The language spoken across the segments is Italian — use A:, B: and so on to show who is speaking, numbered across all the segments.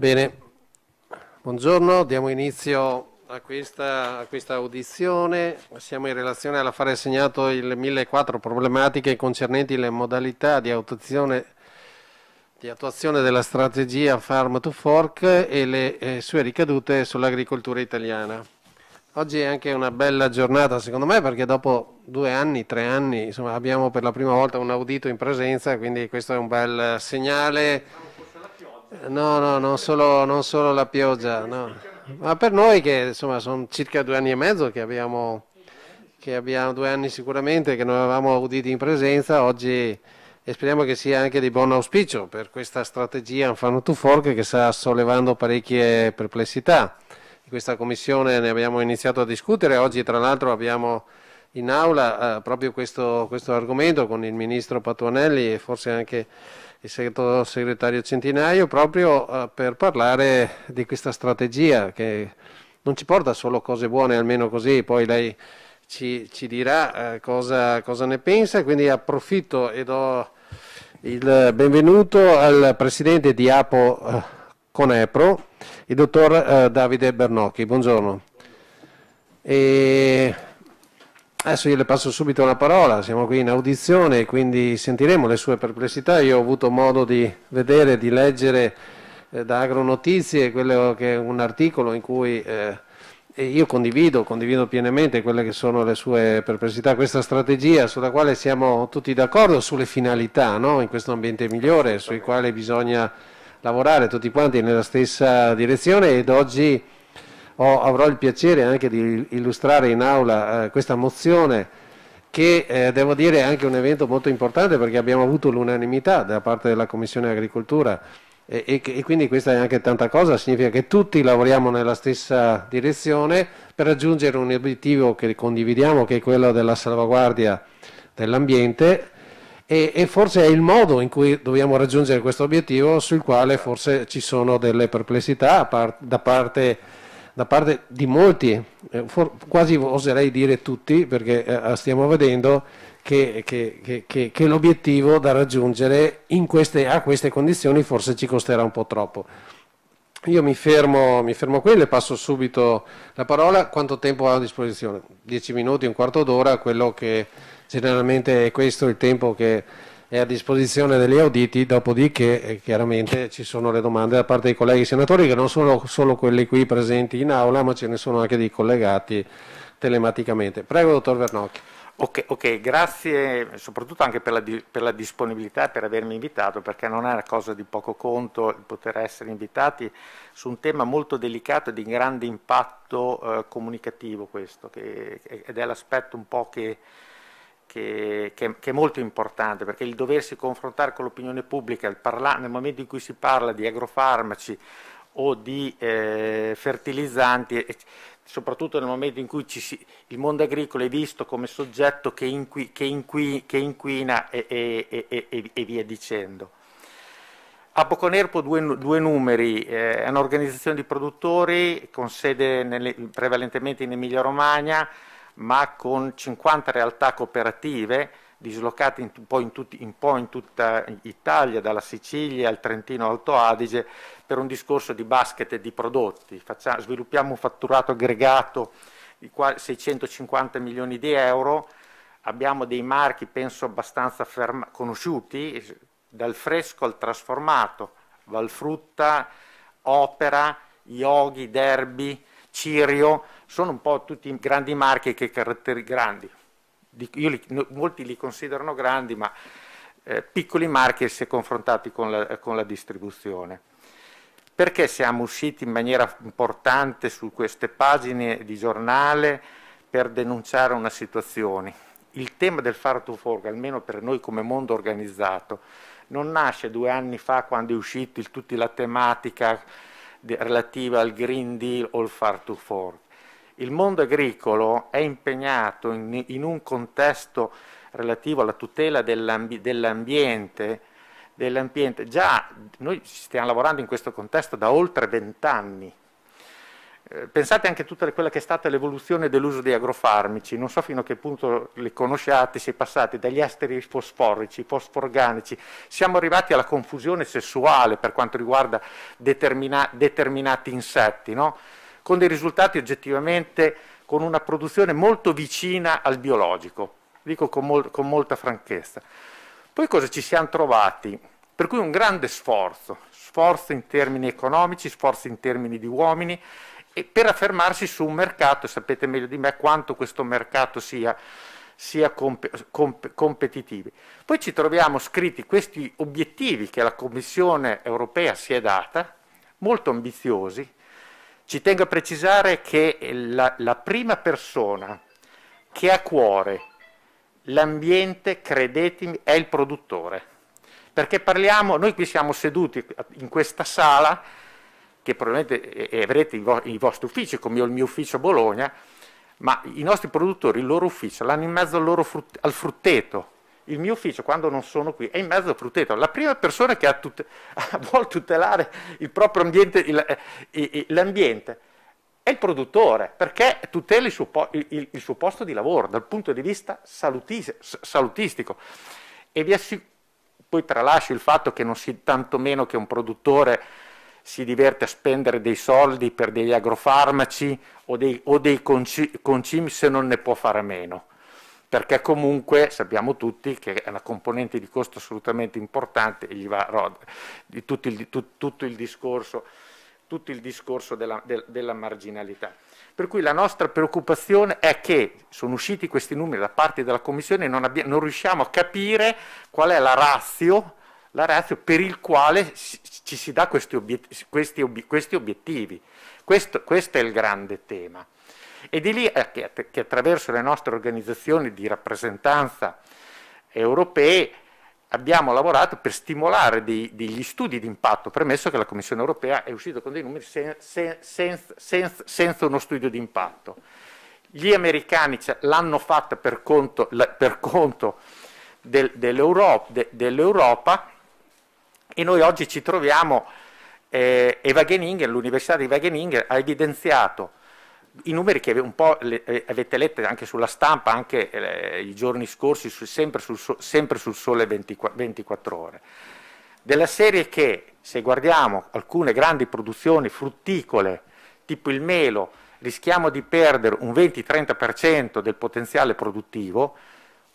A: Bene, buongiorno, diamo inizio a questa, a questa, audizione. Siamo in relazione all'affare assegnato il 1004 problematiche concernenti le modalità di attuazione, di attuazione della strategia Farm to Fork e le eh, sue ricadute sull'agricoltura italiana. Oggi è anche una bella giornata secondo me perché dopo due anni, tre anni, insomma, abbiamo per la prima volta un audito in presenza, quindi questo è un bel segnale No, no, non solo, non solo la pioggia, no. ma per noi che insomma sono circa due anni e mezzo che abbiamo, che abbiamo due anni sicuramente che non avevamo uditi in presenza, oggi e speriamo che sia anche di buon auspicio per questa strategia Anfano to Fork che sta sollevando parecchie perplessità. In questa commissione ne abbiamo iniziato a discutere, oggi tra l'altro abbiamo in aula eh, proprio questo, questo argomento con il ministro Patuanelli e forse anche il sottosegretario Centinaio proprio eh, per parlare di questa strategia che non ci porta solo cose buone, almeno così, poi lei ci, ci dirà eh, cosa, cosa, ne pensa, quindi approfitto e do il benvenuto al presidente di Apo eh, Conepro, il dottor Davide Bernocchi. Buongiorno. E Adesso io le passo subito la parola, siamo qui in audizione quindi sentiremo le sue perplessità. Io ho avuto modo di vedere, di leggere eh, da Agronotizie quello che è un articolo in cui eh, io condivido, condivido pienamente quelle che sono le sue perplessità, questa strategia sulla quale siamo tutti d'accordo, sulle finalità no? in questo ambiente migliore, sui quali bisogna lavorare tutti quanti nella stessa direzione ed oggi ho, avrò il piacere anche di illustrare in aula eh, questa mozione che eh, devo dire è anche un evento molto importante perché abbiamo avuto l'unanimità da parte della Commissione Agricoltura e, e, e, quindi questa è anche tanta cosa, significa che tutti lavoriamo nella stessa direzione per raggiungere un obiettivo che condividiamo che è quello della salvaguardia dell'ambiente e, e forse è il modo in cui dobbiamo raggiungere questo obiettivo sul quale forse ci sono delle perplessità par da parte da parte di molti, eh, for, quasi oserei dire tutti, perché eh, eh stiamo vedendo che, che, che, che l'obiettivo da raggiungere queste, a queste condizioni forse ci costerà un po' troppo. Io mi fermo, mi fermo qui le passo subito la parola. Quanto tempo ho a disposizione? Dieci minuti, un quarto d'ora, quello che generalmente è questo il tempo che è a disposizione degli auditi, dopodiché eh, chiaramente ci sono le domande da parte dei colleghi senatori che non sono solo quelli qui presenti in aula ma ce ne sono anche dei collegati telematicamente. Prego dottor Vernocchi. Okay,
B: grazie soprattutto anche per la, per la disponibilità e per avermi invitato, perché non è una cosa di poco conto poter essere invitati su un tema molto delicato e di grande impatto eh, comunicativo questo, che, ed è l'aspetto un po' che che, che, che, è molto importante perché il doversi confrontare con l'opinione pubblica, parla, nel momento in cui si parla di agrofarmaci o di eh, fertilizzanti, e, soprattutto nel momento in cui si, il mondo agricolo è visto come soggetto che, inqui, che inqui, inquina e, e, e, via dicendo. A Boconerpo due, due numeri, eh, è un'organizzazione di produttori con sede nelle, prevalentemente in Emilia Romagna, ma con 50 realtà cooperative dislocate un po' in, tutti, in, po in tutta Italia, dalla Sicilia al Trentino Alto Adige, per un discorso di basket e di prodotti. Facciamo, sviluppiamo un fatturato aggregato di 650 milioni di euro, abbiamo dei marchi penso abbastanza conosciuti, dal fresco al trasformato, Valfrutta, Opera, Yogi, Derby, Cirio, sono un po' tutti grandi marchi che caratterizzano, grandi, li, molti li considerano grandi, ma eh, piccoli marchi se confrontati con la, con la distribuzione. Perché siamo usciti in maniera importante su queste pagine di giornale per denunciare una situazione? il tema del far to fork, almeno per noi come mondo organizzato, non nasce due anni fa quando è uscita tutta la tematica relativa al Green Deal o al Far to Fork. Il mondo agricolo è impegnato in, in un contesto relativo alla tutela dell'ambi- dell'ambiente, dell'ambiente. Già noi stiamo lavorando in questo contesto da oltre vent'anni eh, pensate anche a tutta quella che è stata l'evoluzione dell'uso dei agrofarmici, non so fino a che punto li conosciate, si è passati dagli esteri fosforici, fosforganici, siamo arrivati alla confusione sessuale per quanto riguarda determina determinati insetti, no? con dei risultati oggettivamente con una produzione molto vicina al biologico, dico con, mol con molta franchezza. Poi cosa ci siamo trovati? Per cui un grande sforzo, sforzo in termini economici, sforzo in termini di uomini per affermarsi su un mercato, sapete meglio di me quanto questo mercato sia, sia comp comp competitivo. Poi ci troviamo scritti questi obiettivi che la Commissione europea si è data, molto ambiziosi. Ci tengo a precisare che la, la prima persona che ha a cuore l'ambiente, credetemi, è il produttore. Perché parliamo, noi qui siamo seduti in questa sala, che probabilmente avrete i vostri uffici, come io il mio ufficio a Bologna, ma i nostri produttori, il loro ufficio, l'hanno in mezzo frut- al frutteto. Il mio ufficio, quando non sono qui, è in mezzo al frutteto. La prima persona che tut- vuole tutelare il proprio ambiente, il, eh, il, l'ambiente, è il produttore, perché tutela il suo, po- il suo, posto di lavoro dal punto di vista salutis- salutistico. E vi assicuro, poi tralascio il fatto che non si tanto meno che un produttore si diverte a spendere dei soldi per degli agrofarmaci o dei, o dei concimi se non ne può fare a meno, perché comunque sappiamo tutti che è una componente di costo assolutamente importante e gli va no, di tutto, il, tu, tutto il discorso, tutto il discorso della, de, della marginalità. Per cui la nostra preoccupazione è che sono usciti questi numeri da parte della Commissione e non, non, riusciamo a capire qual è la ratio la ratio per il quale ci si dà questi, obiet questi, ob questi obiettivi. Questo, questo, è il grande tema. E di lì eh, che, che, attraverso le nostre organizzazioni di rappresentanza europee abbiamo lavorato per stimolare dei, degli studi di impatto, premesso che la Commissione europea è uscita con dei numeri sen, sen, sen, senza uno studio di impatto. Gli americani l'hanno fatta per conto, per conto del, dell'Europa, de, dell e noi oggi ci troviamo, eh, Eva Geningen, l'Università di Wageningen ha evidenziato i numeri che un po' eh, avete letto anche sulla stampa, anche eh, i giorni scorsi, su, sempre, sul, sempre, sul, sole 24, 24 ore, della serie che se guardiamo alcune grandi produzioni frutticole, tipo il melo, rischiamo di perdere un 20-30% del potenziale produttivo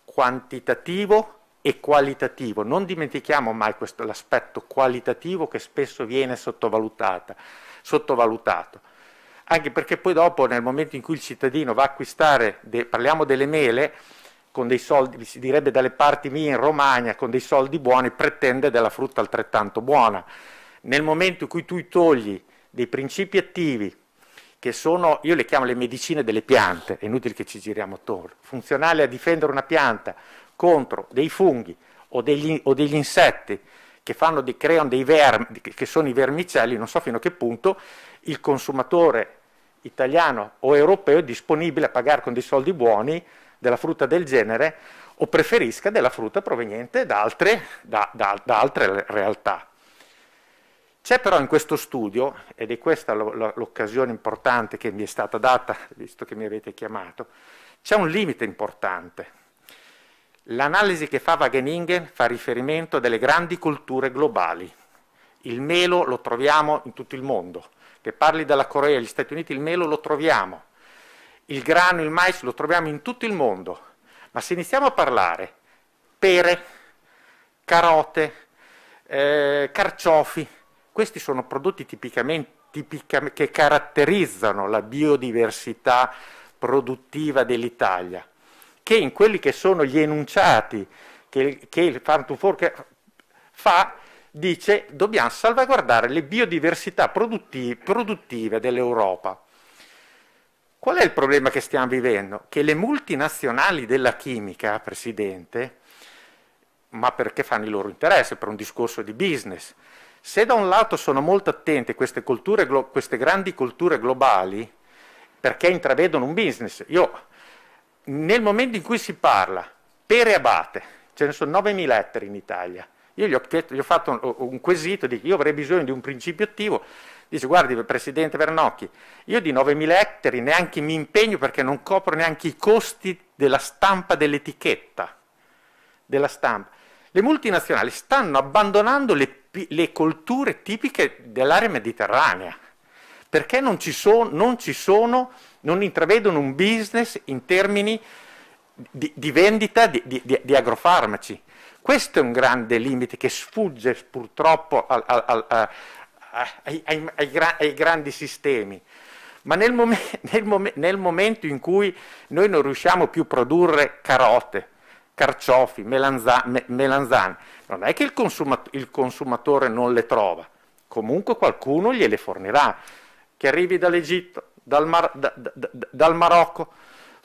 B: quantitativo e qualitativo. Non dimentichiamo mai questo, l'aspetto qualitativo che spesso viene sottovalutato. Anche perché poi dopo, nel momento in cui il cittadino va a acquistare, de, parliamo delle mele, con dei soldi, si direbbe dalle parti mie in Romagna, con dei soldi buoni, pretende della frutta altrettanto buona. Nel momento in cui tu togli dei principi attivi, che sono, io le chiamo le medicine delle piante, è inutile che ci giriamo attorno, funzionali a difendere una pianta, contro dei funghi o degli, o degli insetti che, fanno, creano dei vermi, che sono i vermicelli, non so fino a che punto il consumatore italiano o europeo è disponibile a pagare con dei soldi buoni della frutta del genere o preferisca della frutta proveniente da altre, da, da, da altre realtà. C'è però in questo studio, ed è questa l'occasione importante che mi è stata data, visto che mi avete chiamato, c'è un limite importante L'analisi che fa Wageningen fa riferimento delle grandi culture globali. Il melo lo troviamo in tutto il mondo. Che parli dalla Corea agli Stati Uniti, il melo lo troviamo. Il grano, il mais lo troviamo in tutto il mondo. Ma se iniziamo a parlare pere, carote, eh, carciofi, questi sono prodotti tipicamente, che caratterizzano la biodiversità produttiva dell'Italia che in quelli che sono gli enunciati che, che il Farm to Fork fa, dice dobbiamo salvaguardare le biodiversità produttive, produttive dell'Europa. Qual è il problema che stiamo vivendo? Che le multinazionali della chimica, Presidente, ma perché fanno il loro interesse, per un discorso di business, se da un lato sono molto attente queste, culture, queste grandi culture globali, perché intravedono un business, io nel momento in cui si parla pere abate, ce ne sono 9.000 ettari in Italia, io gli ho, chiesto, gli ho fatto un, un quesito, di, io avrei bisogno di un principio attivo, dice guardi Presidente Vernocchi, io di 9.000 ettari neanche mi impegno perché non copro neanche i costi della stampa dell'etichetta, della stampa. Le multinazionali stanno abbandonando le, le colture tipiche dell'area mediterranea, perché non ci, so, non ci sono non intravedono un business in termini di, di vendita di, di, di, agrofarmaci. Questo è un grande limite che sfugge purtroppo al, al, al, ai, ai, ai, gra, ai, grandi sistemi. Ma nel, momen, nel, momen, nel momento in cui noi non riusciamo più a produrre carote, carciofi, melanzane. Non è che il, consumato il, consumatore non le trova, comunque qualcuno gliele fornirà, che arrivi dall'Egitto, dal, Mar- da, da, dal Marocco.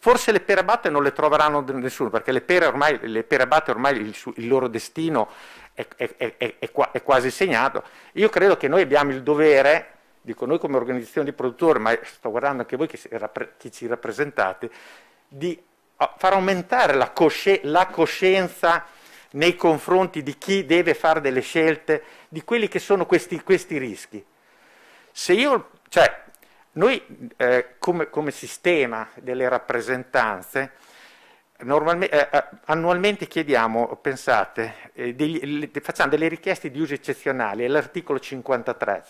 B: Forse le pere abbatte non le troveranno nessuno, perché le pere, ormai, le pere batte ormai il, su- il loro destino è, è, è, è, quasi segnato. Io credo che noi abbiamo il dovere, dico noi come organizzazione di produttori, ma sto guardando anche voi che, rappre- che ci rappresentate, di far aumentare la, cosci- la coscienza nei confronti di chi deve fare delle scelte, di quelli che sono questi, questi rischi. Se io, cioè, noi eh, come, come, sistema delle rappresentanze eh, eh, annualmente chiediamo, pensate, eh, degli, le, facciamo delle richieste di uso eccezionali, è l'articolo 53,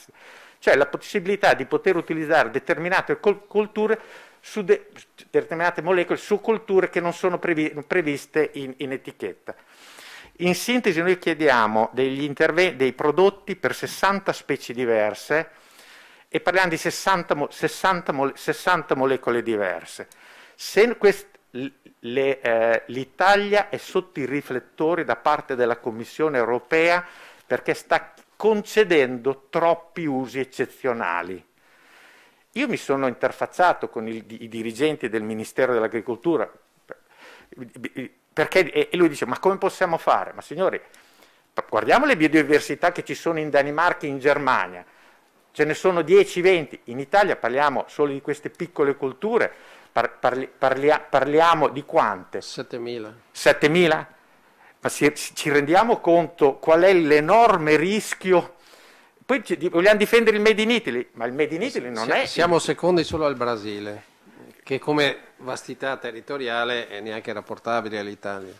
B: cioè la possibilità di poter utilizzare determinate colture su de determinate molecole su colture che non sono previ previste in, in etichetta. In sintesi noi chiediamo dei prodotti per 60 specie diverse, e parliamo di 60, 60, 60 molecole diverse. Se quest, le, eh, L'Italia è sotto i riflettori da parte della Commissione europea perché sta concedendo troppi usi eccezionali. Io mi sono interfacciato con il, i dirigenti del Ministero dell'Agricoltura perché, e lui dice ma come possiamo fare? Ma signori, guardiamo le biodiversità che ci sono in Danimarca e in Germania, ce ne sono 10-20, in Italia parliamo solo di queste piccole colture, par, parli, parlia, parliamo di quante? 7.000. 7.000? Ma si, ci rendiamo conto qual è l'enorme rischio? Poi ci, vogliamo difendere il Made in Italy, ma il Made in Italy non siamo, è... Siamo
A: secondi solo al Brasile, che come vastità territoriale è neanche rapportabile all'Italia.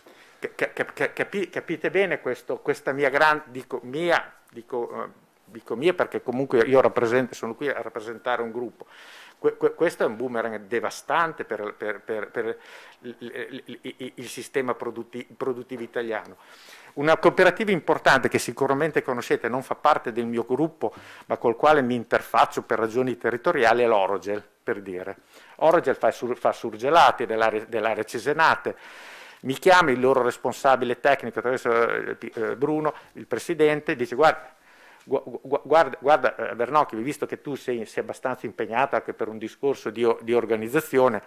A: capite bene
B: questo, questa mia, grande, dico, mia dico, eh, dico mie perché comunque io sono qui a rappresentare un gruppo. questo è un boomerang devastante per, per, per, per il sistema produttivo, produttivo italiano. Una cooperativa importante che sicuramente conoscete, non fa parte del mio gruppo, ma col quale mi interfaccio per ragioni territoriali, è l'Orogel, per dire. Orogel fa, sur, fa surgelati dell'area Cesenate, mi chiama il loro responsabile tecnico, eh, eh, Bruno, il presidente, e dice guarda, guarda, guarda Bernocchi, eh, visto che tu sei, sei, abbastanza impegnato anche per un discorso di, di organizzazione,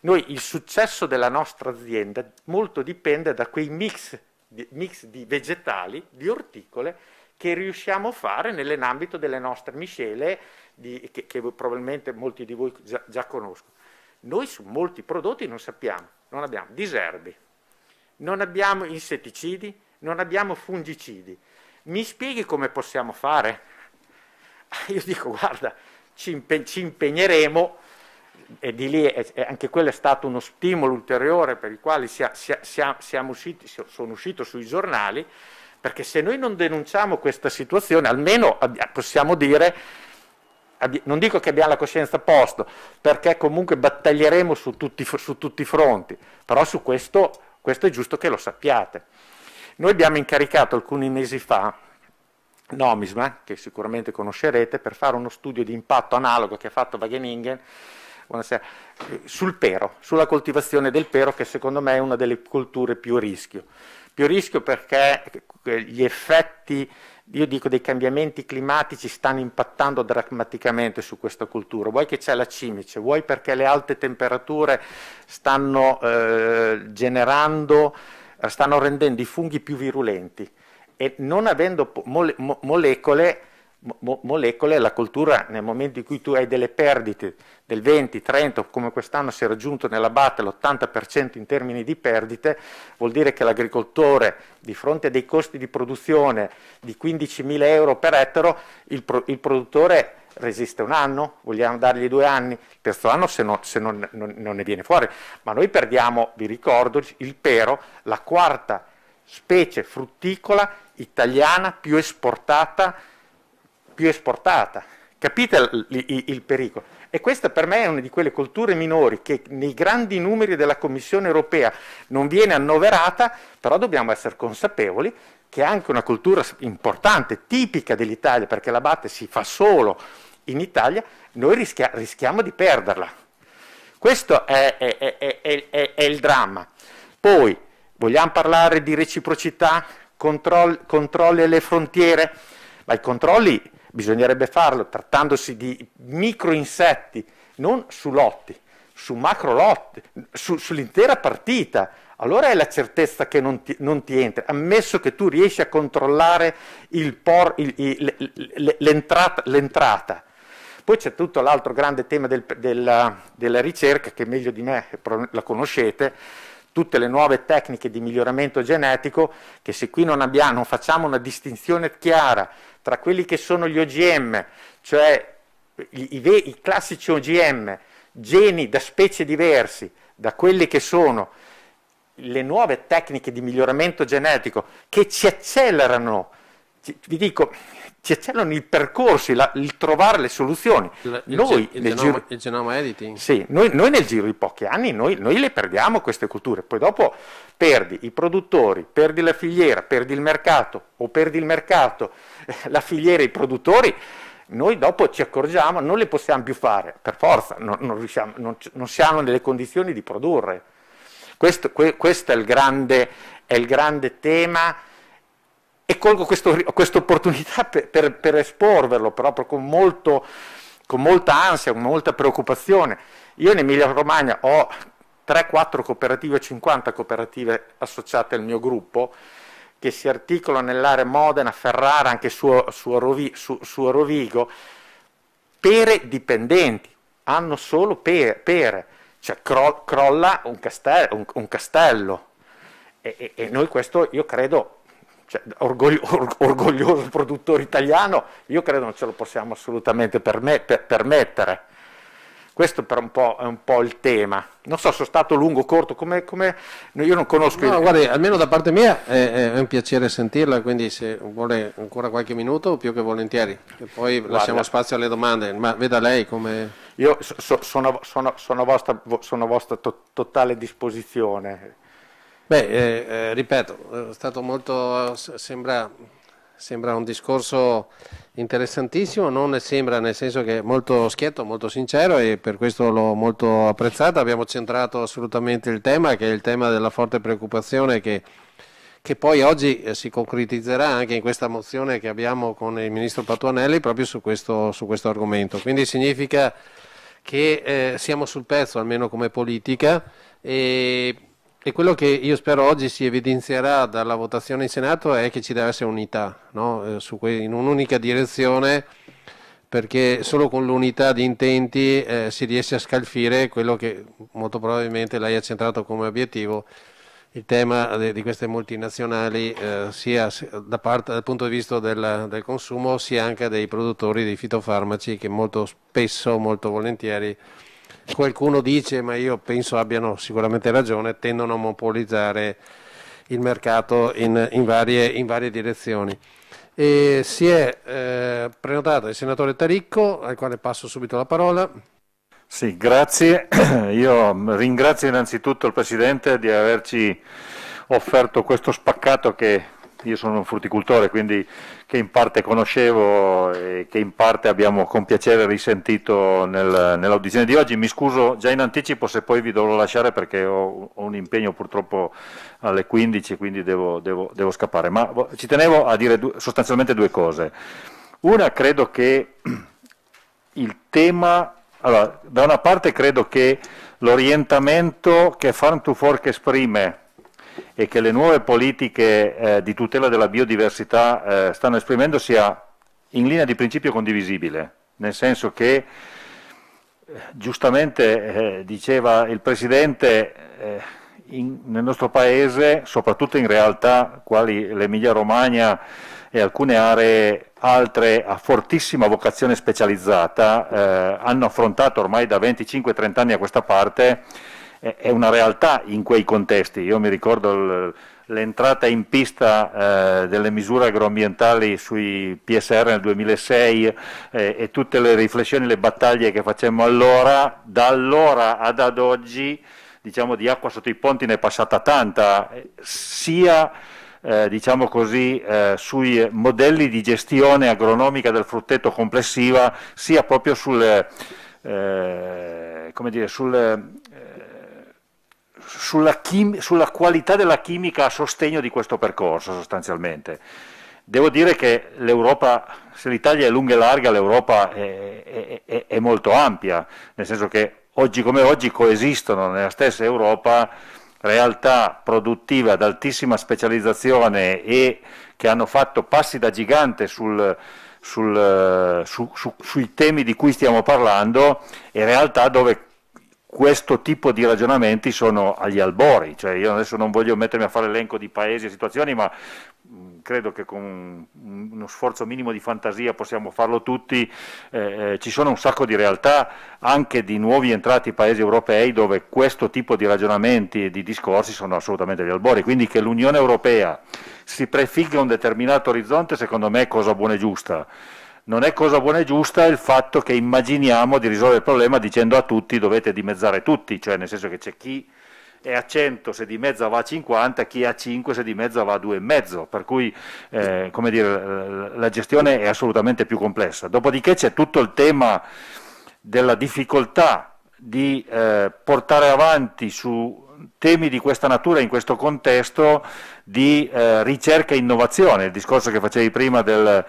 B: noi il successo della nostra azienda molto dipende da quei mix di, mix di vegetali, di orticole, che riusciamo a fare nell'ambito delle nostre miscele, di, che, che, probabilmente molti di voi già, già conoscono. Noi su molti prodotti non sappiamo, non abbiamo diserbi, non abbiamo insetticidi, non abbiamo fungicidi mi spieghi come possiamo fare? Io dico, guarda, ci, impe- ci impegneremo e di lì è, anche quello è stato uno stimolo ulteriore per il quale sia, sia, sia, usciti, sono uscito sui giornali, perché se noi non denunciamo questa situazione, almeno possiamo dire, non dico che abbiamo la coscienza a posto, perché comunque battaglieremo su tutti, su tutti i fronti, però su questo, questo è giusto che lo sappiate. Noi abbiamo incaricato alcuni mesi fa Nomisma, che sicuramente conoscerete, per fare uno studio di impatto analogo che ha fatto Wageningen sul pero, sulla coltivazione del pero, che secondo me è una delle colture più a rischio. Più a rischio perché eh, gli effetti, io dico, dei cambiamenti climatici stanno impattando drammaticamente su questa cultura. Vuoi che c'è la cimice, vuoi perché le alte temperature stanno eh, generando stanno rendendo i funghi più virulenti e non avendo mo- mo- molecole mo molecole, la coltura nel momento in cui tu hai delle perdite del 20, 30, come quest'anno si è raggiunto nella BAT l'80% in termini di perdite, vuol dire che l'agricoltore di fronte a dei costi di produzione di 15.000 euro per ettaro, il, pro il produttore resiste un anno, vogliamo dargli due anni, il terzo anno se, no, se non, non, non, ne viene fuori, ma noi perdiamo, vi ricordo, il pero, la quarta specie frutticola italiana più esportata più esportata. Capite il, il, il, pericolo? E questa per me è una di quelle culture minori che nei grandi numeri della Commissione europea non viene annoverata, però dobbiamo essere consapevoli che è anche una cultura importante, tipica dell'Italia, perché l'abate si fa solo in Italia, noi rischia, rischiamo di perderla. Questo è, è, è, è il dramma. Poi vogliamo parlare di reciprocità, controlli alle frontiere, ma i controlli Bisognerebbe farlo trattandosi di microinsetti, non su lotti, su macro lotti, su, sull'intera partita. Allora è la certezza che non ti, non ti entra, ammesso che tu riesci a controllare il por, il, il, l'entrata, l'entrata. Poi c'è tutto l'altro grande tema del, della, della ricerca, che meglio di me la conoscete, tutte le nuove tecniche di miglioramento genetico, che se qui non, abbiamo, non facciamo una distinzione chiara tra quelli che sono gli OGM, cioè i, i, i classici OGM, geni da specie diversi, da quelli che sono le nuove tecniche di miglioramento genetico che ci accelerano, vi dico, ci accelerano i percorsi, la, il trovare le soluzioni. Il, noi, il, il, genoma, giro,
A: genoma, editing?
B: Sì, noi, noi, nel giro di pochi anni noi, noi, le perdiamo queste culture, poi dopo perdi i produttori, perdi la filiera, perdi il mercato o perdi il mercato, la filiera e i produttori, noi dopo ci accorgiamo, non le possiamo più fare, per forza, non, non, riusciamo, non, non siamo nelle condizioni di produrre. Questo, que, questo è, il grande, è il grande tema e colgo questa opportunità per, per, per, esporverlo, proprio con, molto, con molta ansia, con molta preoccupazione. Io in Emilia Romagna ho 3-4 cooperative, 50 cooperative associate al mio gruppo, che si articolano nell'area Modena, Ferrara, anche su, su, Rovi, su, su Rovigo, pere dipendenti, hanno solo pere, pere. cioè cro, crolla un castello, un, un castello. E, e, e noi questo, io credo, cioè, orgoglio, or, orgoglioso produttore italiano, io credo non ce lo possiamo assolutamente perme, per, permettere. Questo per un po', è un po' il tema. Non so, se sono stato lungo,
A: o corto, come, come... io non conosco... No, il... guardi, almeno da parte mia è, è, un piacere sentirla, quindi se vuole ancora qualche minuto, più che volentieri. E poi guarda, lasciamo spazio alle domande, ma veda lei come... Io so, so, sono, sono, sono, a vostra, sono a vostra to, totale disposizione Beh, eh, eh, ripeto, è stato molto, sembra, sembra, un discorso interessantissimo, non sembra nel senso che è molto schietto, molto sincero e per questo l'ho molto apprezzato. Abbiamo centrato assolutamente il tema, che è il tema della forte preoccupazione che, che poi oggi eh, si concretizzerà anche in questa mozione che abbiamo con il Ministro Patuanelli proprio su questo, su questo argomento. Quindi significa che eh, siamo sul pezzo, almeno come politica. E e quello che io spero oggi si evidenzierà dalla votazione in Senato è che ci deve essere unità no? Eh, in un'unica direzione perché solo con l'unità di intenti eh, si riesce a scalfire quello che molto probabilmente lei ha centrato come obiettivo, il tema di queste multinazionali eh, sia da parte, dal punto di vista del, del, consumo sia anche dei produttori di fitofarmaci che molto spesso, molto volentieri qualcuno dice, ma io penso abbiano sicuramente ragione, tendono a monopolizzare il mercato in, in, varie, in varie,
C: direzioni.
A: E si è eh, prenotato il senatore Taricco, al quale passo subito la parola.
C: Sì, grazie. Io ringrazio innanzitutto il Presidente di averci offerto questo spaccato che io sono un frutticoltore, quindi che in parte conoscevo e che in parte abbiamo con piacere risentito nel, nell'audizione di oggi. Mi scuso già in anticipo se poi vi dovrò lasciare perché ho, ho un impegno purtroppo alle 15, quindi devo, devo, devo scappare. Ma ci tenevo a dire due, sostanzialmente due cose. Una, credo che il tema... Allora, da una parte credo che l'orientamento che Farm to Fork esprime e che le nuove politiche eh, di tutela della biodiversità eh, stanno esprimendo sia in linea di principio condivisibile, nel senso che eh, giustamente eh, diceva il Presidente, eh, in, nel nostro Paese, soprattutto in realtà quali l'Emilia-Romagna e alcune aree altre a fortissima vocazione specializzata, eh, hanno affrontato ormai da 25-30 anni a questa parte è una realtà in quei contesti. Io mi ricordo l'entrata in pista eh, delle misure agroambientali sui PSR nel 2006 eh, e tutte le riflessioni, le battaglie che facemmo allora, da allora ad, ad oggi diciamo, di acqua sotto i ponti ne è passata tanta, eh, sia eh, diciamo così, eh, sui modelli di gestione agronomica del frutteto complessiva, sia proprio sul, eh, dire, sul eh, sulla, chim- sulla qualità della chimica a sostegno di questo percorso sostanzialmente. Devo dire che l'Europa, se l'Italia è lunga e larga, l'Europa è, è, è molto ampia, nel senso che oggi come oggi coesistono nella stessa Europa realtà produttive ad altissima specializzazione e che hanno fatto passi da gigante sul, sul, eh, su, su, sui temi di cui stiamo parlando e realtà dove questo tipo di ragionamenti sono agli albori, cioè io adesso non voglio mettermi a fare l'elenco di paesi e situazioni, ma credo che con uno sforzo minimo di fantasia possiamo farlo tutti, eh, eh, ci sono un sacco di realtà anche di nuovi entrati paesi europei dove questo tipo di ragionamenti e di discorsi sono assolutamente agli albori, quindi che l'Unione Europea si prefigga un determinato orizzonte secondo me è cosa buona e giusta non è cosa buona e giusta il fatto che immaginiamo di risolvere il problema dicendo a tutti dovete dimezzare tutti, cioè nel senso che c'è chi è a 100 se di mezza va a 50, chi è a 5 se di mezza va a 2,5, per cui eh, dire, la gestione è assolutamente più complessa. Dopodiché c'è tutto il tema della difficoltà di eh, portare avanti su temi di questa natura in questo contesto di eh, ricerca e innovazione, il discorso che facevi prima del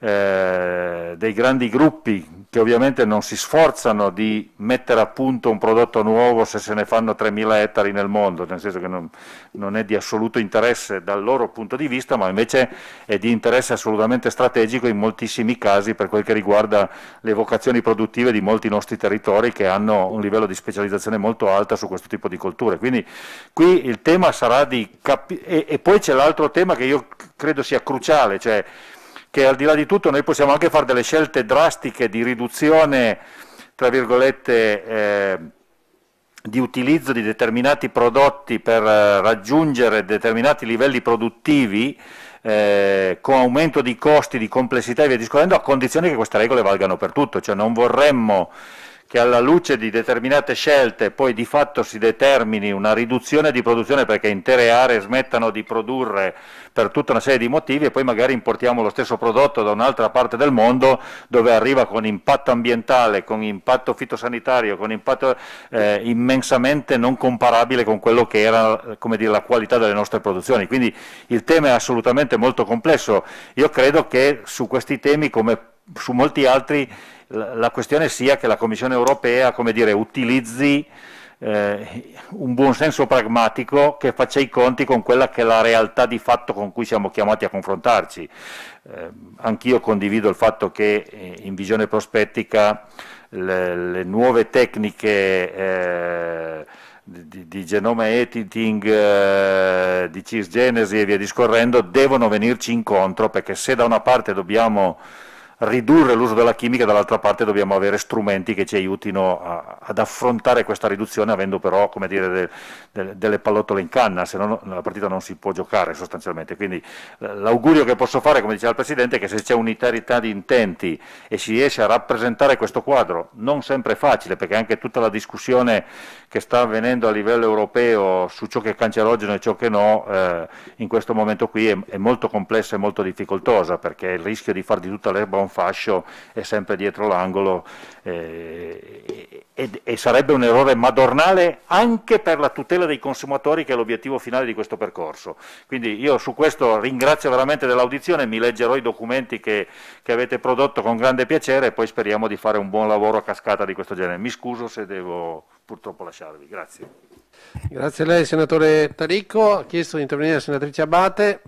C: eh, dei grandi gruppi che ovviamente non si sforzano di mettere a punto un prodotto nuovo se se ne fanno 3.000 ettari nel mondo, nel senso che non, non è di assoluto interesse dal loro punto di vista, ma invece è di interesse assolutamente strategico in moltissimi casi per quel che riguarda le vocazioni produttive di molti nostri territori che hanno un livello di specializzazione molto alta su questo tipo di colture. Quindi qui il tema sarà di capire... E, e poi c'è l'altro tema che io credo sia cruciale, cioè che al di là di tutto noi possiamo anche fare delle scelte drastiche di riduzione, tra virgolette, eh, di utilizzo di determinati prodotti per eh, raggiungere determinati livelli produttivi eh, con aumento di costi, di complessità e via discorrendo, a condizione che queste regole valgano per tutto, cioè non vorremmo che alla luce di determinate scelte poi di fatto si determini una riduzione di produzione perché intere aree smettano di produrre per tutta una serie di motivi e poi magari importiamo lo stesso prodotto da un'altra parte del mondo dove arriva con impatto ambientale, con impatto fitosanitario, con impatto eh, immensamente non comparabile con quello che era dire, la qualità delle nostre produzioni. Quindi il tema è assolutamente molto complesso. Io credo che su questi temi, come su molti altri, la questione sia che la Commissione europea dire, utilizzi eh, un senso pragmatico che faccia i conti con quella che è la realtà di fatto con cui siamo chiamati a confrontarci. Eh, anch'io condivido il fatto che eh, in visione prospettica le, le nuove tecniche eh, di, di, genoma editing, eh, di cisgenesi e via discorrendo, devono venirci incontro perché se da una parte dobbiamo ridurre l'uso della chimica, dall'altra parte dobbiamo avere strumenti che ci aiutino a, ad affrontare questa riduzione avendo però dire, de, de, delle pallottole in canna, se no la partita non si può giocare sostanzialmente. Quindi l'augurio che posso fare, come diceva il Presidente, è che se c'è unitarietà di intenti e si riesce a rappresentare questo quadro, non sempre facile, perché anche tutta la discussione che sta avvenendo a livello europeo su ciò che è cancerogeno e ciò che no, eh, in questo momento qui è, è molto complessa e molto difficoltosa, perché il rischio di far di tutta l'erba un un fascio è sempre dietro l'angolo eh, e, e sarebbe un errore madornale anche per la tutela dei consumatori che è l'obiettivo finale di questo percorso. Quindi io su questo ringrazio veramente dell'audizione, mi leggerò i documenti che, che avete prodotto con grande piacere e poi speriamo di fare un buon lavoro a cascata di questo genere. Mi scuso se devo purtroppo lasciarvi. Grazie. Grazie a
A: lei, senatore Taricco. Ha chiesto di intervenire la senatrice Abate.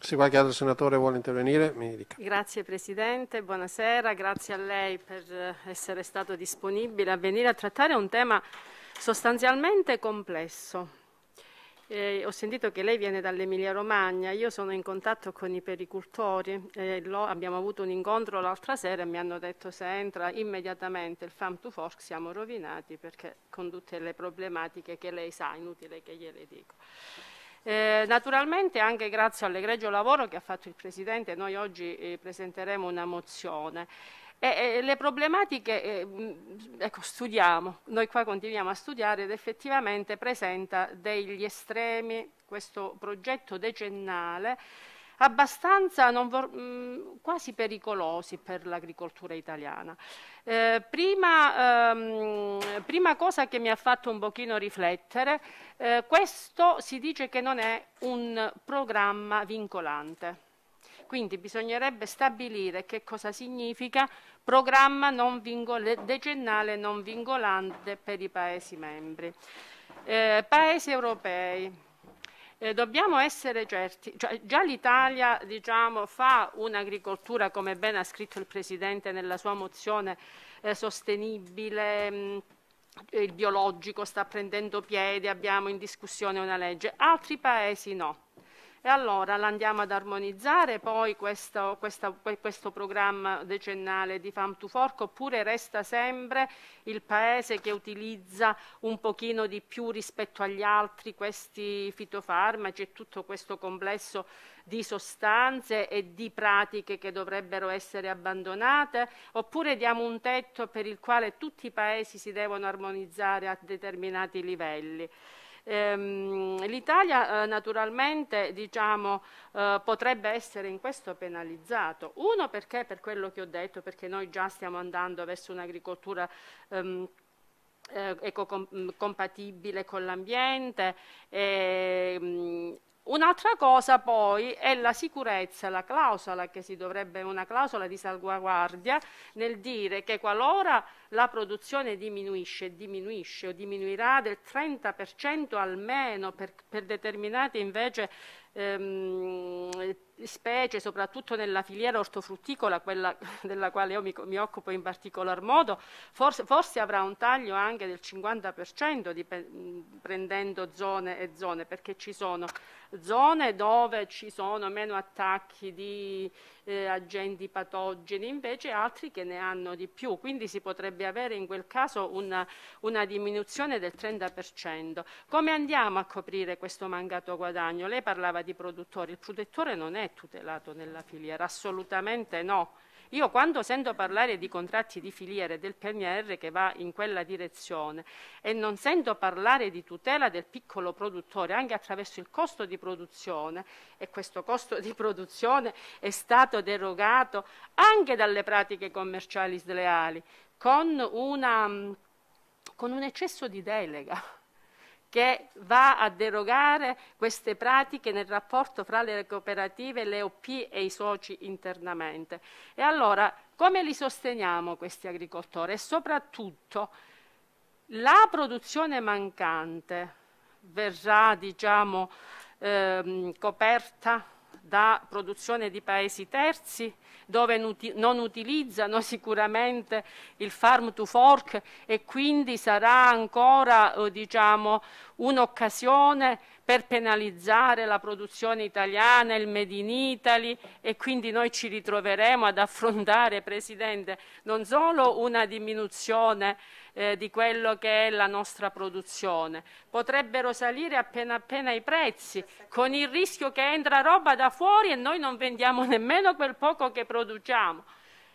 A: Se qualche altro senatore vuole intervenire, mi dica.
D: Grazie Presidente, buonasera, grazie a lei per eh, essere stato disponibile a venire a trattare un tema sostanzialmente complesso. Eh, ho sentito che lei viene dall'Emilia Romagna, io sono in contatto con i pericultori, eh, lo, abbiamo avuto un incontro l'altra sera e mi hanno detto se entra immediatamente il Farm to Fork siamo rovinati perché con tutte le problematiche che lei sa, inutile che gliele dico. Eh, naturalmente anche grazie all'egregio lavoro che ha fatto il Presidente noi oggi eh, presenteremo una mozione. E, e le problematiche eh, ecco, studiamo, noi qua continuiamo a studiare ed effettivamente presenta degli estremi questo progetto decennale abbastanza mh, mm, quasi pericolosi per l'agricoltura italiana. Eh, prima, ehm, prima, cosa che mi ha fatto un pochino riflettere, eh, questo si dice che non è un programma vincolante. Quindi bisognerebbe stabilire che cosa significa programma non decennale non vincolante per i Paesi membri. Eh, paesi europei, eh, dobbiamo essere certi, cioè, già l'Italia diciamo, fa un'agricoltura, come ben ha scritto il Presidente nella sua mozione, eh, sostenibile, mh, mm, il biologico sta prendendo piede, abbiamo in discussione una legge, altri paesi no. E allora l'andiamo ad armonizzare poi questo, questo, questo programma decennale di Farm to Fork oppure resta sempre il paese che utilizza un pochino di più rispetto agli altri questi fitofarmaci e tutto questo complesso di sostanze e di pratiche che dovrebbero essere abbandonate oppure diamo un tetto per il quale tutti i paesi si devono armonizzare a determinati livelli. Ehm, L'Italia eh, naturalmente diciamo, eh, potrebbe essere in questo penalizzato. Uno perché per quello che ho detto, perché noi già stiamo andando verso un'agricoltura ehm, eh, ecocompatibile mm, con l'ambiente. Ehm, Un'altra cosa poi è la sicurezza, la clausola che si dovrebbe, una clausola di salvaguardia nel dire che qualora la produzione diminuisce, diminuisce o diminuirà del 30% almeno per, per determinate invece ehm, specie, soprattutto nella filiera ortofrutticola, quella della quale io mi, mi occupo in particolar modo, forse, forse, avrà un taglio anche del 50% di, prendendo zone e zone, perché ci sono zone dove ci sono meno attacchi di eh, agenti patogeni, invece altri che ne hanno di più, quindi si potrebbe avere in quel caso una, una diminuzione del 30%. Come andiamo a coprire questo mancato guadagno? Lei parlava di produttori, il produttore non è tutelato nella filiera, assolutamente no. Io quando sento parlare di contratti di filiere del PNR che va in quella direzione e non sento parlare di tutela del piccolo produttore anche attraverso il costo di produzione e questo costo di produzione è stato derogato anche dalle pratiche commerciali sleali con, una, con un eccesso di delega che va a derogare queste pratiche nel rapporto fra le cooperative, le OP e i soci internamente. E allora come li sosteniamo questi agricoltori? E soprattutto la produzione mancante verrà diciamo, ehm, coperta da produzione di paesi terzi dove non utilizzano sicuramente il farm to fork e quindi sarà ancora eh, diciamo, un'occasione per penalizzare la produzione italiana, il Made in Italy e quindi noi ci ritroveremo ad affrontare, Presidente, non solo una diminuzione eh, di quello che è la nostra produzione, potrebbero salire appena appena i prezzi, con il rischio che entra roba da fuori e noi non vendiamo nemmeno quel poco che produciamo.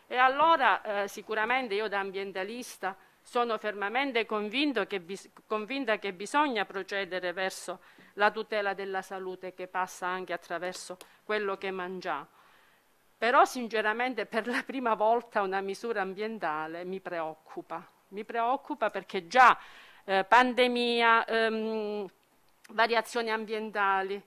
D: E allora eh, sicuramente io da ambientalista sono fermamente che convinta che bisogna procedere verso la tutela della salute che passa anche attraverso quello che mangiamo. Però sinceramente per la prima volta una misura ambientale mi preoccupa, mi preoccupa perché già eh, pandemia, ehm, variazioni ambientali,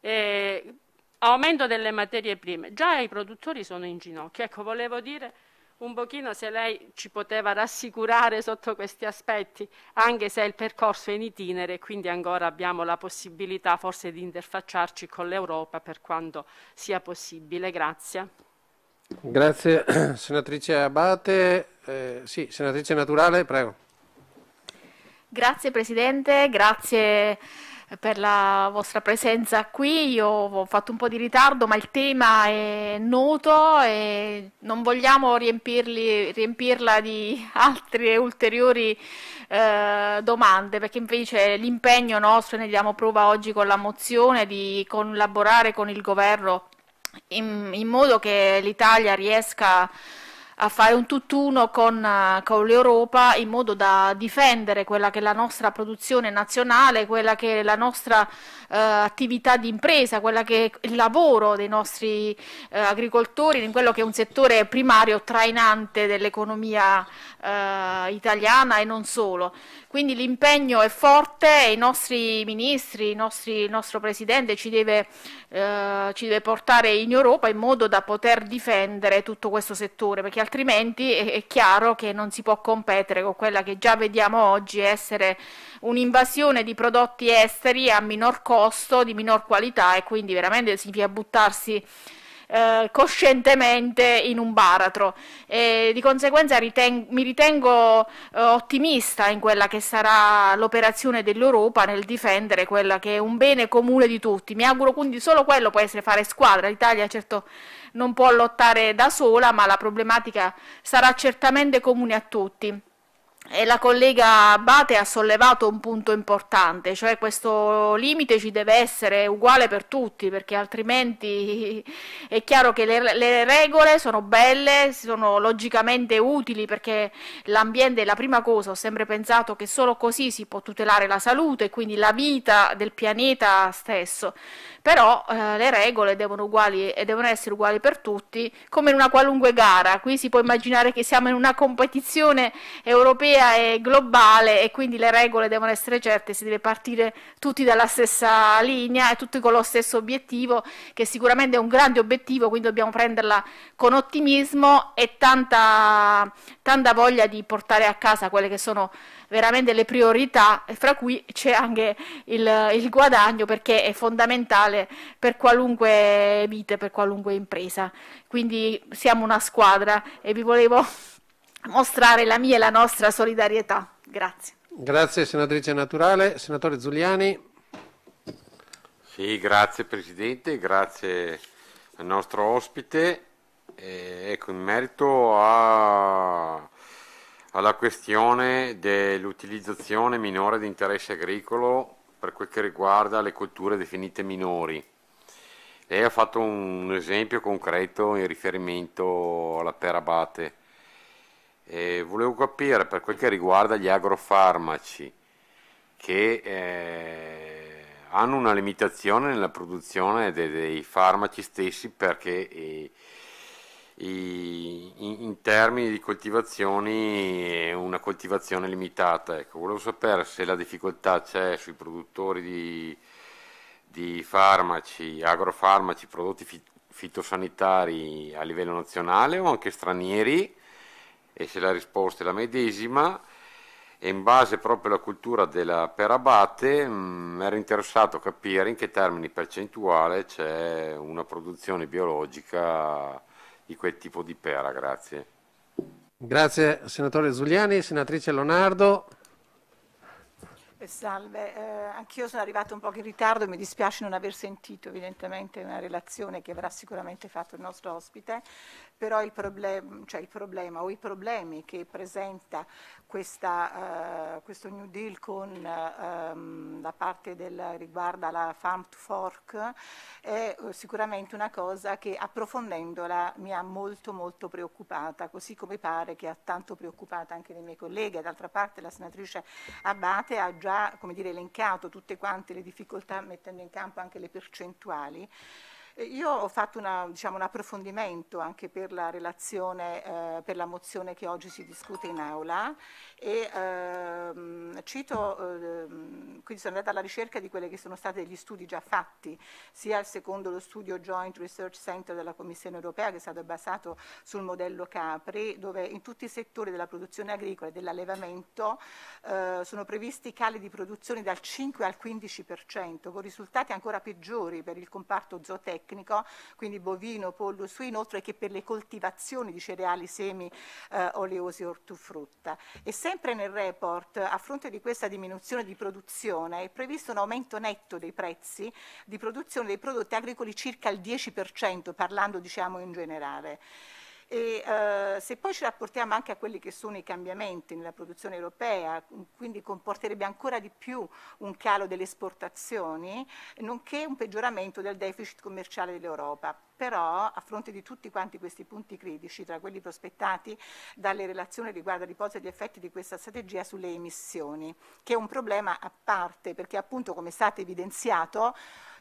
D: eh, aumento delle materie prime, già i produttori sono in ginocchio. Ecco, volevo dire un pochino se lei ci poteva rassicurare sotto questi aspetti, anche se il percorso è in itinere, quindi ancora abbiamo la possibilità forse di interfacciarci con l'Europa per quanto sia possibile.
E: Grazie.
A: Grazie senatrice Abate. Eh, sì, senatrice Naturale, prego.
E: Grazie Presidente, grazie per la vostra presenza qui. Io ho fatto un po' di ritardo, ma il tema è noto e non vogliamo riempirla di altre ulteriori eh, domande, perché invece l'impegno nostro, ne diamo prova oggi con la mozione, di collaborare con il governo in, in modo che l'Italia riesca a a fare un tutt'uno con, eh, con l'Europa in modo da difendere quella che è la nostra produzione nazionale, quella che è la nostra eh, attività di impresa, quella che è il lavoro dei nostri eh, agricoltori in quello che è un settore primario trainante dell'economia eh, italiana e non solo. Quindi l'impegno è forte e i nostri ministri, i nostri, il nostro Presidente ci deve, eh, ci deve portare in Europa in modo da poter difendere tutto questo settore, perché altrimenti è, è, chiaro che non si può competere con quella che già vediamo oggi essere un'invasione di prodotti esteri a minor costo, di minor qualità e quindi veramente significa buttarsi eh, coscientemente in un baratro e di conseguenza riten mi ritengo eh, ottimista in quella che sarà l'operazione dell'Europa nel difendere quella che è un bene comune di tutti. Mi auguro quindi solo quello può essere fare squadra. L'Italia certo non può lottare da sola, ma la problematica sarà certamente comune a tutti. E la collega Abate ha sollevato un punto importante, cioè questo limite ci deve essere uguale per tutti, perché altrimenti è chiaro che le, le regole sono belle, sono logicamente utili perché l'ambiente è la prima cosa, ho sempre pensato che solo così si può tutelare la salute e quindi la vita del pianeta stesso però eh, le regole devono, uguali, devono, essere uguali per tutti, come in una qualunque gara. Qui si può immaginare che siamo in una competizione europea e globale e quindi le regole devono essere certe, si deve partire tutti dalla stessa linea e tutti con lo stesso obiettivo, che sicuramente è un grande obiettivo, quindi dobbiamo prenderla con ottimismo e tanta, tanta voglia di portare a casa quelle che sono veramente le priorità, fra cui c'è anche il, il guadagno perché è fondamentale fondamentale per qualunque vite, per qualunque impresa. Quindi siamo una squadra e vi volevo mostrare la mia e la nostra solidarietà. Grazie.
A: Grazie senatrice Naturale. Senatore Zuliani.
F: Sì, grazie Presidente, grazie al nostro ospite. Eh, ecco, in merito a, alla questione dell'utilizzazione minore di interesse agricolo per quel che riguarda le colture definite minori. Lei ha fatto un esempio concreto in riferimento alla perabate. E volevo capire per quel che riguarda gli agrofarmaci che eh, hanno una limitazione nella produzione dei, dei farmaci stessi perché eh, in, termini di coltivazioni una coltivazione limitata. Ecco, volevo sapere se la difficoltà c'è sui produttori di, di farmaci, agrofarmaci, prodotti fitosanitari a livello nazionale o anche stranieri e se la risposta è la medesima e in base proprio alla cultura della perabate mh, mm, ero interessato a capire in che termini percentuale c'è una produzione biologica di quel tipo di pera. Grazie.
A: Grazie senatore Zuliani, senatrice Leonardo.
G: Eh, salve, eh, anch'io sono arrivato un po' in ritardo, e mi dispiace non aver sentito evidentemente una relazione che avrà sicuramente fatto il nostro ospite però il, problem, cioè il, problema o i problemi che presenta questa, uh, questo New Deal con um, ehm, la parte del, riguarda la farm to fork è eh, sicuramente una cosa che approfondendola mi ha molto molto preoccupata, così come pare che ha tanto preoccupata anche dei miei colleghi. D'altra parte la senatrice Abate ha già dire, elencato tutte quante le difficoltà mettendo in campo anche le percentuali. Io ho fatto una, diciamo, un approfondimento anche per la relazione, eh, per la mozione che oggi si discute in aula e ehm, cito, ehm, quindi sono andata alla ricerca di quelli che sono stati gli studi già fatti, sia secondo lo studio Joint Research Center della Commissione europea che è stato basato sul modello Capri, dove in tutti i settori della produzione agricola e dell'allevamento eh, sono previsti cali di produzione dal 5 al 15%, con risultati ancora peggiori per il comparto zootecnico tecnico, quindi bovino, pollo, suino, oltre che per le coltivazioni di cereali, semi eh, oleosi e ortofrutta. E sempre nel report, a fronte di questa diminuzione di produzione, è previsto un aumento netto dei prezzi di produzione dei prodotti agricoli circa il 10%, parlando diciamo in generale. E, eh, se poi ci rapportiamo anche a quelli che sono i cambiamenti nella produzione europea, mm, quindi comporterebbe ancora di più un calo delle esportazioni, nonché un peggioramento del deficit commerciale dell'Europa. Però a fronte di tutti quanti questi punti critici, tra quelli prospettati dalle relazioni riguardo al riposo degli effetti di questa strategia sulle emissioni, che è un problema a parte perché appunto come è stato evidenziato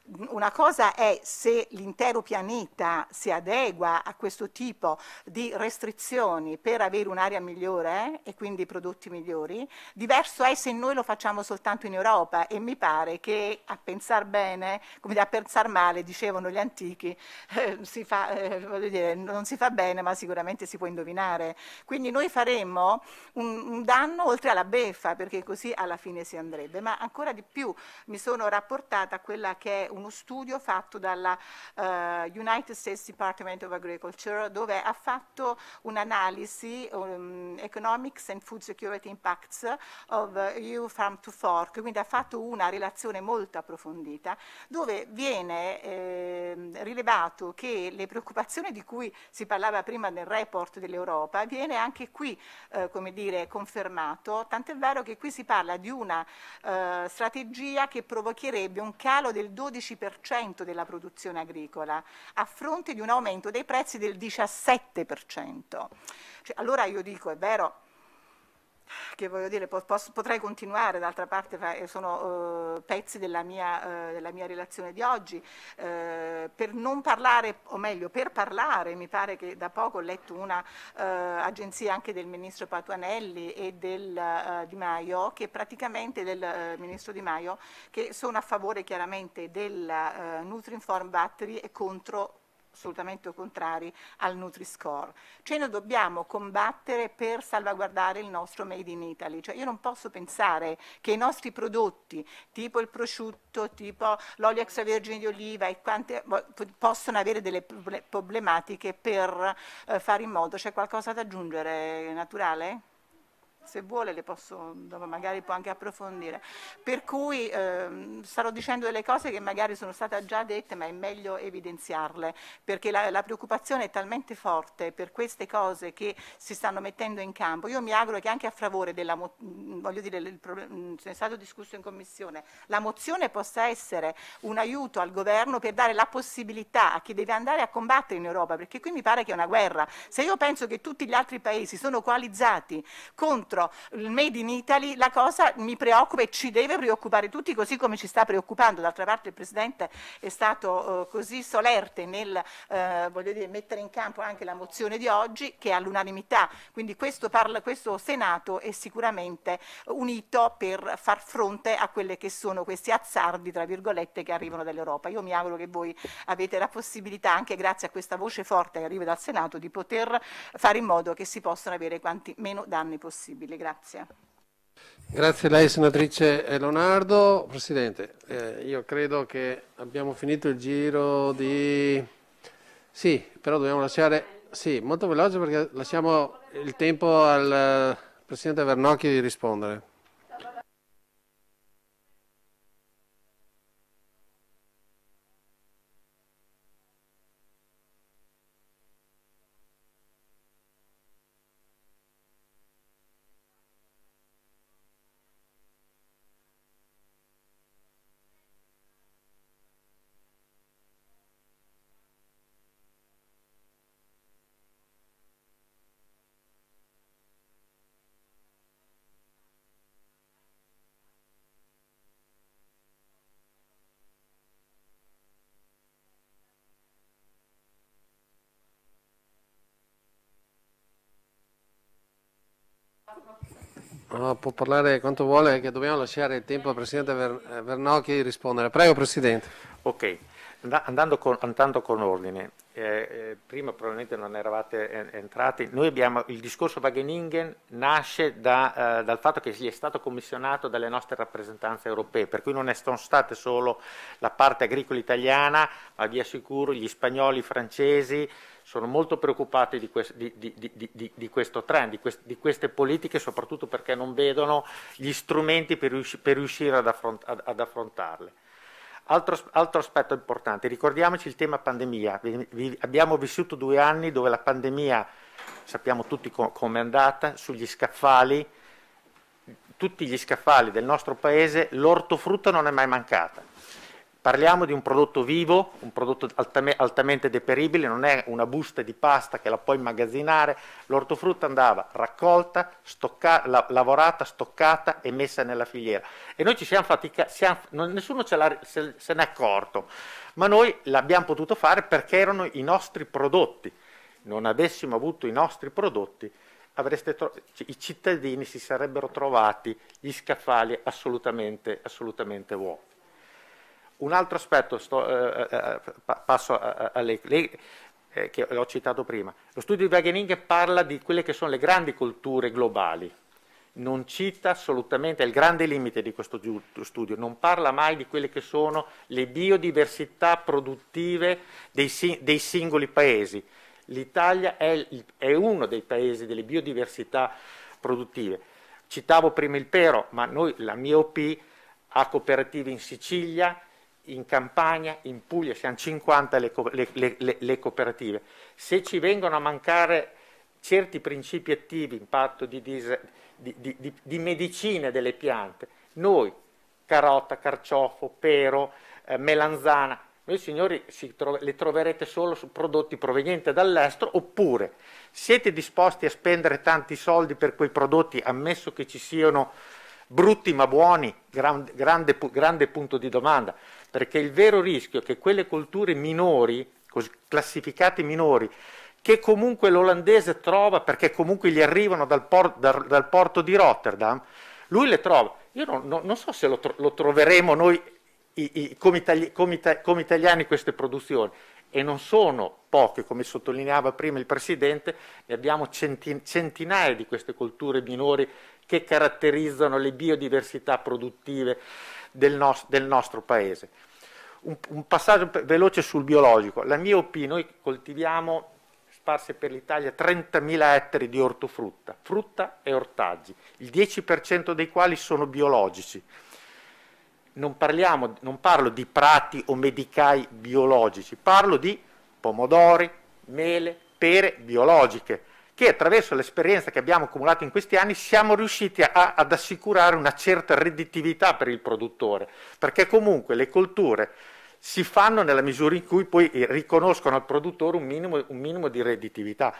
G: una cosa è se l'intero pianeta si adegua a questo tipo di restrizioni per avere un'area migliore eh, e quindi prodotti migliori, diverso è se noi lo facciamo soltanto in Europa e mi pare che a pensare bene, come a pensare male, dicevano gli antichi, eh, si fa, eh, dire, non si fa bene ma sicuramente si può indovinare. Quindi noi faremmo un, un danno oltre alla beffa perché così alla fine si andrebbe, ma ancora di più mi sono rapportata a quella che è uno studio fatto dalla uh, United States Department of Agriculture dove ha fatto un'analisi um, Economics and Food Security Impacts of EU Farm to Fork, quindi ha fatto una relazione molto approfondita dove viene eh, rilevato che le preoccupazioni di cui si parlava prima nel report dell'Europa viene anche qui eh, come dire, confermato, tant'è vero che qui si parla di una eh, strategia che provocherebbe un calo del 12 15% della produzione agricola, a fronte di un aumento dei prezzi del 17%. Cioè, allora io dico, è vero, che voglio dire, posso, potrei continuare, d'altra parte eh, sono eh, pezzi della mia, eh, della mia, relazione di oggi, eh, per non parlare, o meglio, per parlare, mi pare che da poco ho letto un'agenzia eh, anche del ministro Patuanelli e del eh, Di Maio, che praticamente del ministro Di Maio, che sono a favore chiaramente del Nutrinform Battery e contro assolutamente contrari al Nutri-Score. Cioè noi dobbiamo combattere per salvaguardare il nostro Made in Italy. Cioè io non posso pensare che i nostri prodotti, tipo il prosciutto, tipo l'olio extravergine di oliva e quante possono avere delle problematiche per eh, fare in modo, c'è qualcosa da aggiungere naturale? se vuole le posso magari può anche approfondire. Per cui ehm, starò dicendo delle cose che magari sono state già dette, ma è meglio evidenziarle, perché la, la, preoccupazione è talmente forte per queste cose che si stanno mettendo in campo. Io mi auguro che anche a favore della voglio dire, il problem- è stato discusso in commissione, la mozione possa essere un aiuto al governo per dare la possibilità a chi deve andare a combattere in Europa, perché qui mi pare che è una guerra. Se io penso che tutti gli altri paesi sono coalizzati contro contro il Made in Italy la cosa mi preoccupa e ci deve preoccupare tutti così come ci sta preoccupando. D'altra parte il Presidente è stato eh, così solerte nel eh, dire, mettere in campo anche la mozione di oggi che è all'unanimità. Quindi questo, parla, questo Senato è sicuramente unito per far fronte a quelle che sono questi azzardi tra virgolette che arrivano dall'Europa. Io mi auguro che voi avete la possibilità anche grazie a questa voce forte che arriva dal Senato di poter fare in modo che si possano avere quanti meno danni possibili possibile. Grazie.
C: Grazie a lei senatrice
A: Leonardo. Presidente, eh, io credo che abbiamo finito il giro di... Sì, però dobbiamo lasciare... Sì, molto veloce perché lasciamo il tempo al eh, Presidente Vernocchi di rispondere. No, può parlare quanto vuole, che dobbiamo lasciare il tempo al Presidente eh, Vernocchi di rispondere. Prego Presidente. Ok, andando con, andando con ordine,
B: eh, eh prima probabilmente non eravate eh, entrati, noi abbiamo il discorso Wageningen nasce da, eh, dal fatto che gli è stato commissionato dalle nostre rappresentanze europee, per cui non è stata solo la parte agricola italiana, ma vi assicuro gli spagnoli, i francesi, sono molto preoccupati di, questo, di, di, di, questo trend, quest, di, queste politiche, soprattutto perché non vedono gli strumenti per, riusci, per riuscire ad, affront, ad, ad affrontarle. Altro, altro, aspetto importante, ricordiamoci il tema pandemia. abbiamo vissuto due anni dove la pandemia, sappiamo tutti com- com'è andata, sugli scaffali, tutti gli scaffali del nostro paese, l'ortofrutta non è mai mancata Parliamo di un prodotto vivo, un prodotto altame, altamente deperibile, non è una busta di pasta che la puoi immagazzinare. L'ortofrutta andava raccolta, stocca, la, lavorata, stoccata e messa nella filiera. E noi ci siamo faticati, nessuno se, se n'è accorto, ma noi l'abbiamo potuto fare perché erano i nostri prodotti. Non avessimo avuto i nostri prodotti, Tro- i cittadini si sarebbero trovati gli scaffali assolutamente, assolutamente vuoti. Un altro aspetto, sto, eh, eh, eh passo a, a lei, lei eh, che ho citato prima, lo studio di Wageningen parla di quelle che sono le grandi culture globali, non cita assolutamente, è il grande limite di questo studio, non parla mai di quelle che sono le biodiversità produttive dei, dei singoli paesi. L'Italia è, è, uno dei paesi delle biodiversità produttive. Citavo prima il Pero, ma noi, la mia OP, ha cooperative in Sicilia, in Campania, in Puglia, siamo 50 le, le, le, le, cooperative. Se ci vengono a mancare certi principi attivi, impatto di, dis, di, di, di medicina delle piante, noi, carota, carciofo, pero, eh, melanzana, noi signori tro le troverete solo su prodotti provenienti dall'estero oppure siete disposti a spendere tanti soldi per quei prodotti, ammesso che ci siano brutti ma buoni, gran grande, grande punto di domanda perché il vero rischio è che quelle colture minori, classificate minori, che comunque l'olandese trova perché comunque gli arrivano dal, por- dal, dal porto di Rotterdam, lui le trova. Io non, non, non so se lo, tro- lo troveremo noi i, i, come, itali- come, ita- come italiani queste produzioni e non sono poche, come sottolineava prima il Presidente, ne abbiamo centinaia di queste colture minori che caratterizzano le biodiversità produttive del, nos- del nostro paese. Un, un passaggio veloce sul biologico. La mia opinione, noi coltiviamo sparse per l'Italia 30.000 ettari di ortofrutta, frutta e ortaggi, il 10% dei quali sono biologici. Non, parliamo, non parlo di prati o medicai biologici, parlo di pomodori, mele, pere biologiche che attraverso l'esperienza che abbiamo accumulato in questi anni siamo riusciti a, ad assicurare una certa redditività per il produttore, perché comunque le colture si fanno nella misura in cui poi riconoscono al produttore un minimo, un minimo di redditività.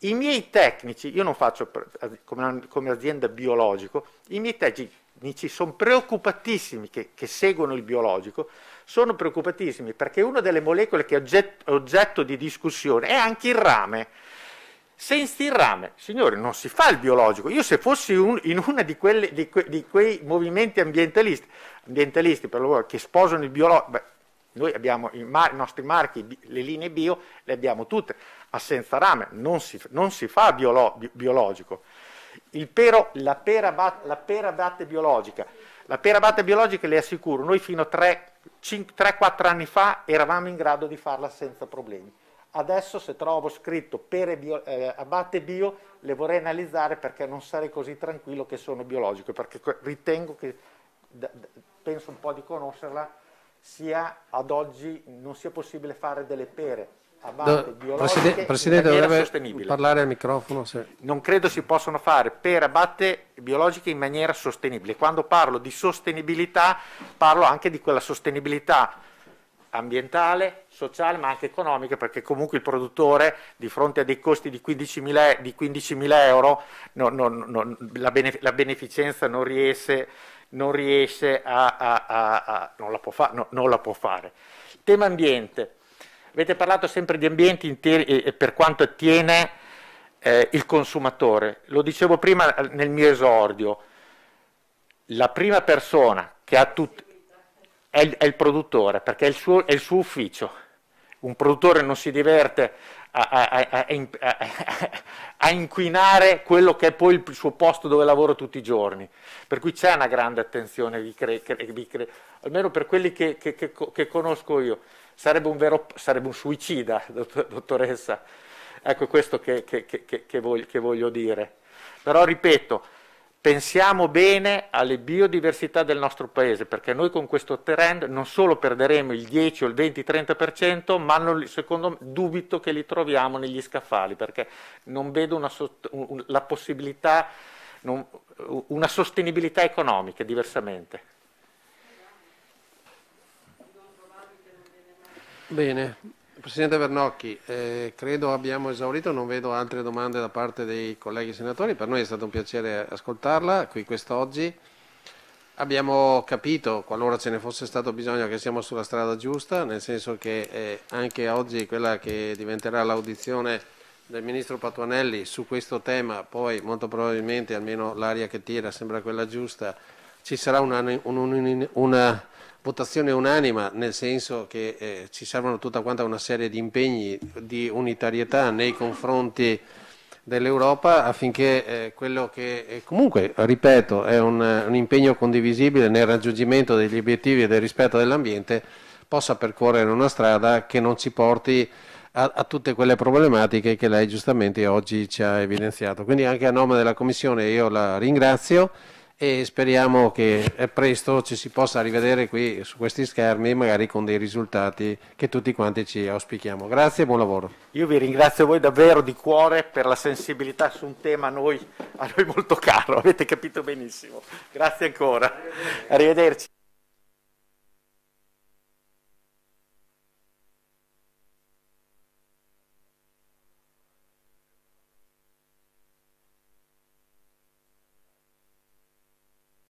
B: I miei tecnici, io non faccio eh, come, come azienda biologico, i miei tecnici sono preoccupatissimi che, che, seguono il biologico, sono preoccupatissimi perché una delle molecole che è oggetto, oggetto di discussione è anche il rame. Se insti il rame, non si fa il biologico. Io se fossi un, in uno di, que, di, quei movimenti ambientalisti, ambientalisti per loro, che sposano il biologico, noi abbiamo i, mar, i, nostri marchi, le linee bio, le abbiamo tutte, ma senza rame non si, non si fa biolo, bi, biologico. Pero, la, pera la pera batte biologica, la pera batte biologica le assicuro, noi fino a 3-4 anni fa eravamo in grado di farla senza problemi Adesso se trovo scritto pere bio, eh, abate bio le vorrei analizzare perché non sarei così tranquillo che sono biologico, perché ritengo che, da, da, penso un po' di conoscerla, sia ad oggi non sia possibile fare delle pere abate Do, biologiche Presidente, dovrebbe sostenibile. parlare
A: al microfono. Se...
B: Non credo si possano fare pere abate biologiche in maniera sostenibile. Quando parlo di sostenibilità parlo anche di quella sostenibilità ambientale, sociale ma anche economica perché comunque il produttore di fronte a dei costi di 15.000, di 15.000 euro non, non, non, la, bene, la, beneficenza non riesce, riesce a, a, a, a la fa, no, non, la può fare. Tema ambiente. Avete parlato sempre di ambienti interi, e per quanto attiene eh, il consumatore. Lo dicevo prima eh, nel mio esordio. La prima persona che ha tutto è il, è il produttore, perché è il, suo, è il, suo, ufficio. Un produttore non si diverte a, a, a, a, inquinare quello che è poi il suo posto dove lavora tutti i giorni. Per cui c'è una grande attenzione, di cre, di cre, almeno per quelli che, che, che, che conosco io. Sarebbe un, vero, sarebbe un, suicida, dottoressa. Ecco questo che, che, che, voglio, che, voglio, dire. Però ripeto, pensiamo bene alle biodiversità del nostro paese, perché noi con questo trend non solo perderemo il 10 o il 20-30%, ma non, secondo me dubito che li troviamo negli scaffali, perché non vedo una, la possibilità, non,
A: una sostenibilità economica diversamente. Bene, Presidente Vernocchi, eh, credo abbiamo esaurito, non vedo altre domande da parte dei colleghi senatori, per noi è stato un piacere ascoltarla qui quest'oggi. Abbiamo capito, qualora ce ne fosse stato bisogno, che siamo sulla strada giusta, nel senso che eh, anche oggi quella che diventerà l'audizione del Ministro Patuanelli su questo tema, poi molto probabilmente almeno l'aria che tira sembra quella giusta, ci sarà una, un, un, una votazione unanima, nel senso che eh, ci servono tutta quanta una serie di impegni di unitarietà nei confronti dell'Europa affinché eh, quello che eh, comunque, ripeto, è un, un, impegno condivisibile nel raggiungimento degli obiettivi e del rispetto dell'ambiente possa percorrere una strada che non ci porti a, a, tutte quelle problematiche che lei giustamente oggi ci ha evidenziato. Quindi anche a nome della Commissione io la ringrazio e speriamo che eh, presto ci si possa rivedere qui su questi schermi magari con dei risultati che tutti quanti ci auspichiamo. Grazie e buon lavoro.
B: Io vi ringrazio voi davvero di cuore per la sensibilità su un tema a noi, a noi molto caro, avete capito benissimo. Grazie ancora. Arrivederci. Arrivederci.